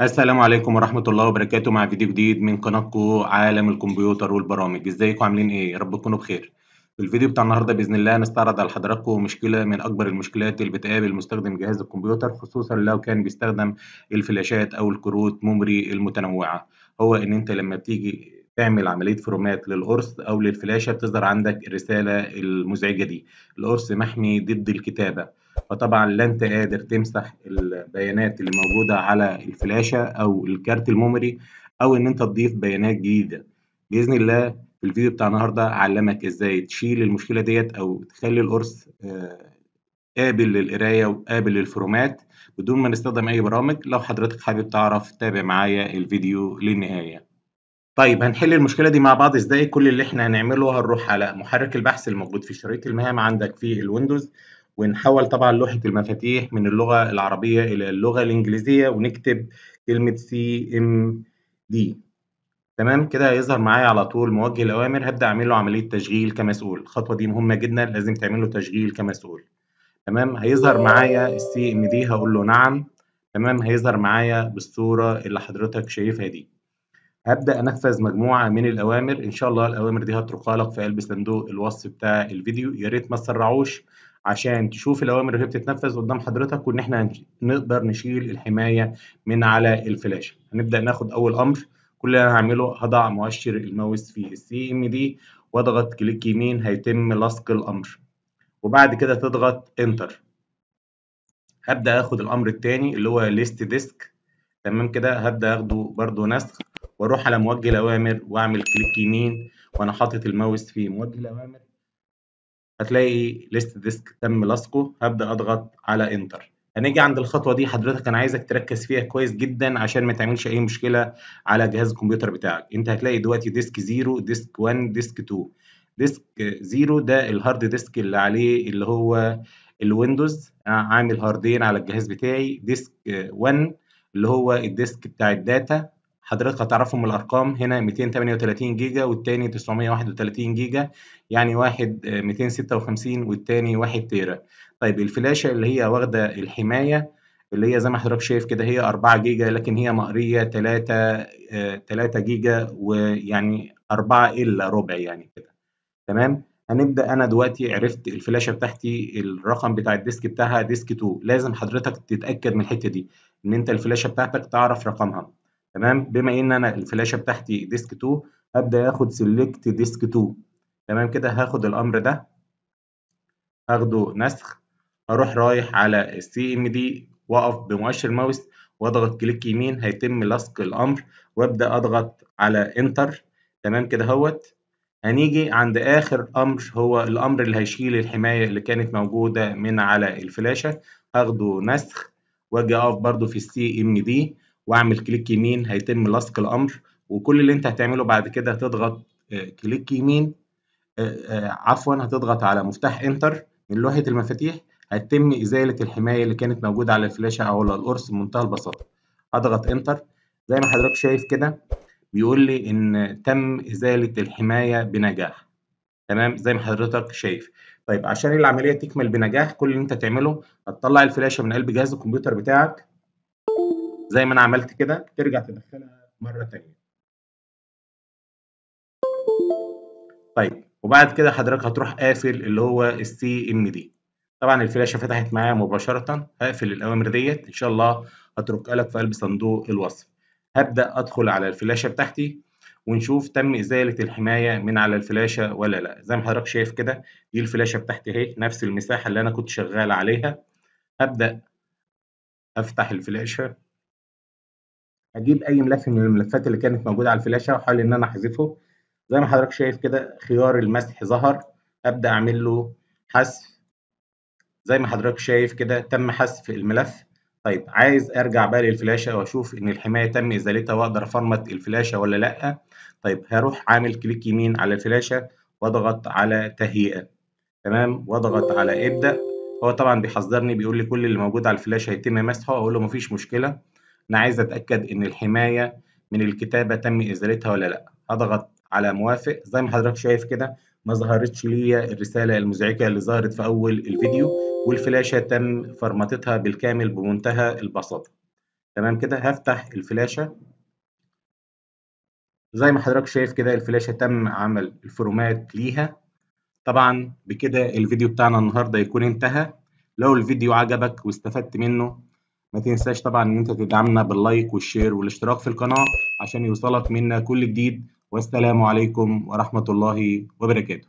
السلام عليكم ورحمة الله وبركاته مع فيديو جديد من قناتكم عالم الكمبيوتر والبرامج ازيكم عاملين ايه يا رب تكونوا بخير في الفيديو بتاع النهارده باذن الله هنستعرض على حضراتكم مشكله من اكبر المشكلات اللي بتقابل مستخدم جهاز الكمبيوتر خصوصا لو كان بيستخدم الفلاشات او الكروت ميموري المتنوعه هو ان انت لما بتيجي تعمل عملية فرومات للقرص أو للفلاشة بتظهر عندك الرسالة المزعجة دي القرص محمي ضد الكتابة فطبعا لا انت قادر تمسح البيانات اللي موجوده على الفلاشه او الكارت الميموري او ان انت تضيف بيانات جديده باذن الله في الفيديو بتاع النهارده علمك ازاي تشيل المشكله ديت او تخلي القرص آه، قابل للقرايه وقابل للفورمات بدون ما نستخدم اي برامج لو حضرتك حابب تعرف تابع معايا الفيديو للنهايه طيب هنحل المشكله دي مع بعض ازاي كل اللي احنا هنعمله هنروح على محرك البحث الموجود في شريط المهام عندك في الويندوز ونحول طبعا لوحة المفاتيح من اللغة العربية إلى اللغة الإنجليزية ونكتب كلمة سي ام دي تمام كده هيظهر معايا على طول موجه الأوامر هبدأ أعمل له عملية تشغيل كمسؤول الخطوة دي مهمة جدا لازم تعمل له تشغيل كمسؤول تمام هيظهر معايا السي ام دي هقول له نعم تمام هيظهر معايا بالصورة اللي حضرتك شايفها دي هبدأ أنفذ مجموعة من الأوامر إن شاء الله الأوامر دي هترقى لك في قلب صندوق الوصف بتاع الفيديو يا ريت ما تسرعوش عشان تشوف الاوامر اللي بتتنفذ قدام حضرتك وان احنا نقدر نشيل الحمايه من على الفلاشه هنبدا ناخد اول امر كل اللي انا هعمله هضع مؤشر الماوس في السي ام دي واضغط كليك يمين هيتم لصق الامر وبعد كده تضغط انتر هبدا اخد الامر الثاني اللي هو ليست ديسك تمام كده هبدا اخده برده نسخ واروح على موجه الاوامر واعمل كليك يمين وانا حاطط الماوس في موجه الاوامر هتلاقي ليست ديسك تم لصقه هبدا اضغط على انتر هنيجي عند الخطوه دي حضرتك انا عايزك تركز فيها كويس جدا عشان ما تعملش اي مشكله على جهاز الكمبيوتر بتاعك انت هتلاقي دلوقتي ديسك 0 ديسك 1 ديسك 2 ديسك 0 ده الهارد ديسك اللي عليه اللي هو الويندوز عامل هاردين على الجهاز بتاعي ديسك 1 اللي هو الديسك بتاع الداتا حضرتك هتعرفهم الارقام هنا 238 جيجا والتاني 931 جيجا يعني واحد 256 آه، والتاني 1 تيرا طيب الفلاشه اللي هي واخده الحمايه اللي هي زي ما حضرتك شايف كده هي 4 جيجا لكن هي مقريه 3 3 آه، جيجا ويعني 4 الا ربع يعني كده تمام هنبدا انا دلوقتي عرفت الفلاشه بتاعتي الرقم بتاع الديسك بتاعها ديسك 2 لازم حضرتك تتاكد من الحته دي ان انت الفلاشه بتاعتك تعرف رقمها تمام بما ان انا الفلاشه بتاعتي ديسك 2 هبدا اخد سيلكت ديسك 2 تمام كده هاخد الامر ده هاخده نسخ هروح رايح على السي ام دي واقف بمؤشر ماوس واضغط كليك يمين هيتم لصق الامر وابدا اضغط على انتر تمام كده اهوت هنيجي عند اخر امر هو الامر اللي هيشيل الحمايه اللي كانت موجوده من على الفلاشه هاخده نسخ واجي اقف برده في السي ام دي واعمل كليك يمين هيتم لصق الامر وكل اللي انت هتعمله بعد كده هتضغط آه، كليك يمين آه، آه، عفوا هتضغط على مفتاح انتر من لوحه المفاتيح هتتم ازاله الحمايه اللي كانت موجوده على الفلاشه او على القرص بمنتهى البساطه اضغط انتر زي ما حضرتك شايف كده بيقول لي ان تم ازاله الحمايه بنجاح تمام زي ما حضرتك شايف طيب عشان العمليه تكمل بنجاح كل اللي انت تعمله هتطلع الفلاشه من قلب جهاز الكمبيوتر بتاعك زي ما انا عملت كده ترجع تدخلها مره تانية طيب وبعد كده حضرتك هتروح قافل اللي هو السي ام دي طبعا الفلاشه فتحت معايا مباشره هقفل الاوامر ديت ان شاء الله هتركها لك في قلب صندوق الوصف هبدا ادخل على الفلاشه بتاعتي ونشوف تم ازاله الحمايه من على الفلاشه ولا لا زي ما حضرتك شايف كده دي الفلاشه بتاعتي اهي نفس المساحه اللي انا كنت شغال عليها هبدا افتح الفلاشه اجيب اي ملف من الملفات اللي كانت موجوده على الفلاشه واحاول ان انا احذفه زي ما حضرتك شايف كده خيار المسح ظهر ابدا اعمل له حذف زي ما حضرتك شايف كده تم حذف الملف طيب عايز ارجع بقى للفلاشه واشوف ان الحمايه تم ازالتها واقدر افرمت الفلاشه ولا لا طيب هروح عامل كليك يمين على الفلاشه واضغط على تهيئه تمام واضغط على ابدا هو طبعا بيحذرني بيقول لي كل اللي موجود على الفلاشه هيتم مسحه اقول له مفيش مشكله انا عايز اتاكد ان الحمايه من الكتابه تم ازالتها ولا لا هضغط على موافق زي ما حضرتك شايف كده ما ظهرتش ليا الرساله المزعجه اللي ظهرت في اول الفيديو والفلاشه تم فرمتتها بالكامل بمنتهى البساطه تمام كده هفتح الفلاشه زي ما حضرتك شايف كده الفلاشه تم عمل الفورمات ليها طبعا بكده الفيديو بتاعنا النهارده يكون انتهى لو الفيديو عجبك واستفدت منه ما تنساش طبعا ان انت تدعمنا باللايك والشير والاشتراك في القناة عشان يوصلك منا كل جديد والسلام عليكم ورحمة الله وبركاته